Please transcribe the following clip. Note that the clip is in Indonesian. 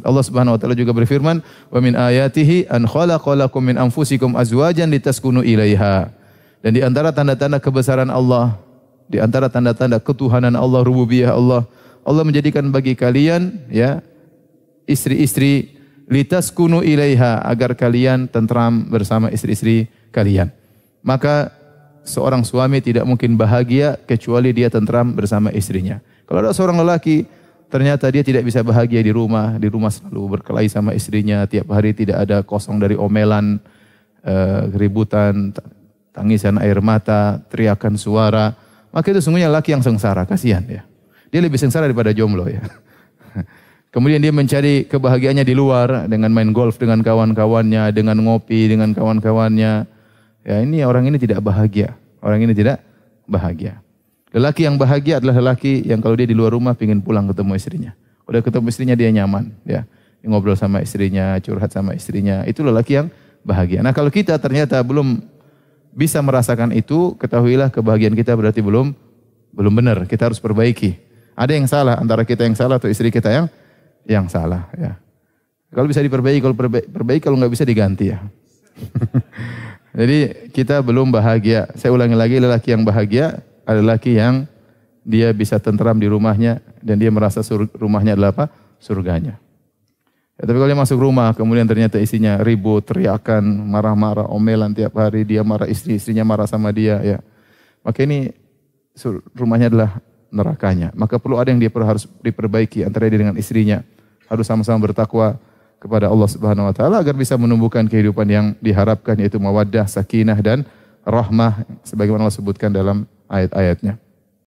tersebut. Allah Subhanahu wa taala juga berfirman, "Wa min ayatihi an khalaqalakum min anfusikum azwajan litaskunu ilaiha." Dan di antara tanda-tanda kebesaran Allah, di antara tanda-tanda ketuhanan Allah, rububiyah Allah, Allah menjadikan bagi kalian ya istri-istri litaskunu ilaiha agar kalian tentram bersama istri-istri kalian. Maka seorang suami tidak mungkin bahagia kecuali dia tentram bersama istrinya. Kalau ada seorang lelaki Ternyata dia tidak bisa bahagia di rumah, di rumah selalu berkelahi sama istrinya, tiap hari tidak ada kosong dari omelan, eh, keributan, tangisan air mata, teriakan suara. Maka itu sungguhnya laki yang sengsara, kasihan ya. Dia lebih sengsara daripada jomblo ya. Kemudian dia mencari kebahagiaannya di luar dengan main golf dengan kawan-kawannya, dengan ngopi dengan kawan-kawannya. Ya ini orang ini tidak bahagia. Orang ini tidak bahagia. Lelaki yang bahagia adalah lelaki yang kalau dia di luar rumah pingin pulang ketemu istrinya. Udah ketemu istrinya dia nyaman, ya. ngobrol sama istrinya, curhat sama istrinya. Itu lelaki yang bahagia. Nah, kalau kita ternyata belum bisa merasakan itu, ketahuilah kebahagiaan kita berarti belum belum benar. Kita harus perbaiki. Ada yang salah antara kita yang salah atau istri kita yang yang salah, ya. Kalau bisa diperbaiki, kalau perbaiki kalau nggak bisa diganti ya. Jadi kita belum bahagia. Saya ulangi lagi, lelaki yang bahagia ada laki yang dia bisa tentram di rumahnya dan dia merasa rumahnya adalah apa? surganya. Ya, tapi kalau dia masuk rumah kemudian ternyata isinya ribut, teriakan, marah-marah, omelan tiap hari, dia marah istri, istrinya marah sama dia ya. Maka ini rumahnya adalah nerakanya. Maka perlu ada yang dia perlu harus diperbaiki antara dia dengan istrinya. Harus sama-sama bertakwa kepada Allah Subhanahu wa taala agar bisa menumbuhkan kehidupan yang diharapkan yaitu mawaddah, sakinah dan rahmah sebagaimana Allah sebutkan dalam ayat-ayatnya.